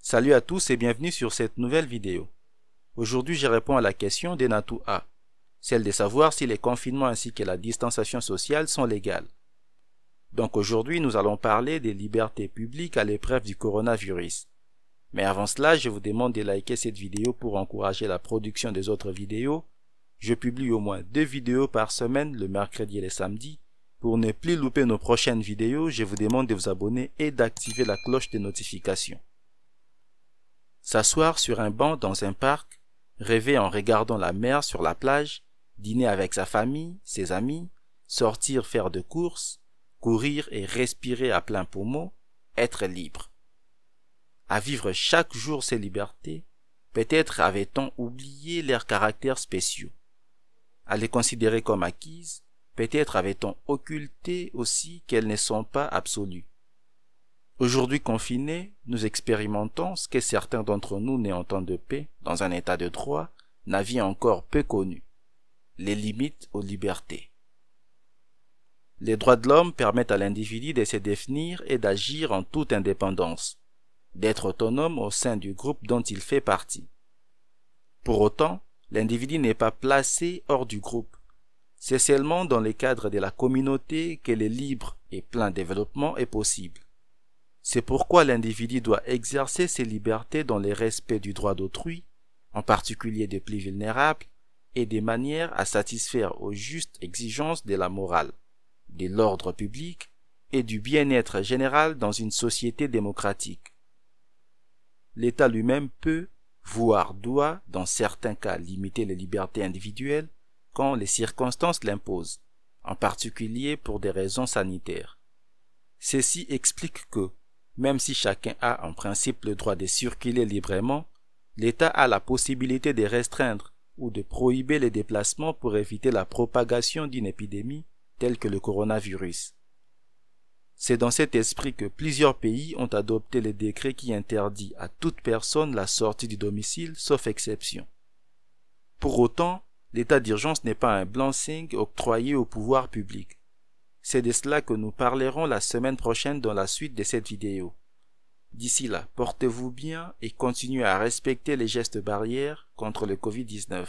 Salut à tous et bienvenue sur cette nouvelle vidéo. Aujourd'hui, je réponds à la question d'Enatou A, celle de savoir si les confinements ainsi que la distanciation sociale sont légales. Donc aujourd'hui, nous allons parler des libertés publiques à l'épreuve du coronavirus. Mais avant cela, je vous demande de liker cette vidéo pour encourager la production des autres vidéos je publie au moins deux vidéos par semaine le mercredi et le samedi. Pour ne plus louper nos prochaines vidéos, je vous demande de vous abonner et d'activer la cloche de notifications. S'asseoir sur un banc dans un parc, rêver en regardant la mer sur la plage, dîner avec sa famille, ses amis, sortir faire de courses, courir et respirer à plein poumon, être libre. À vivre chaque jour ses libertés, peut-être avait-on oublié leurs caractères spéciaux à les considérer comme acquises, peut-être avait-on occulté aussi qu'elles ne sont pas absolues. Aujourd'hui confinés, nous expérimentons ce que certains d'entre nous n'ayant tant de paix, dans un état de droit, n'avaient encore peu connu, les limites aux libertés. Les droits de l'homme permettent à l'individu de se définir et d'agir en toute indépendance, d'être autonome au sein du groupe dont il fait partie. Pour autant, L'individu n'est pas placé hors du groupe. C'est seulement dans le cadre de la communauté que le libre et plein développement est possible. C'est pourquoi l'individu doit exercer ses libertés dans le respect du droit d'autrui, en particulier des plus vulnérables, et des manières à satisfaire aux justes exigences de la morale, de l'ordre public et du bien-être général dans une société démocratique. L'État lui-même peut voire doit, dans certains cas, limiter les libertés individuelles quand les circonstances l'imposent, en particulier pour des raisons sanitaires. Ceci explique que, même si chacun a en principe le droit de circuler librement, l'État a la possibilité de restreindre ou de prohiber les déplacements pour éviter la propagation d'une épidémie telle que le coronavirus. C'est dans cet esprit que plusieurs pays ont adopté le décret qui interdit à toute personne la sortie du domicile, sauf exception. Pour autant, l'état d'urgence n'est pas un blanc signe octroyé au pouvoir public. C'est de cela que nous parlerons la semaine prochaine dans la suite de cette vidéo. D'ici là, portez-vous bien et continuez à respecter les gestes barrières contre le Covid-19.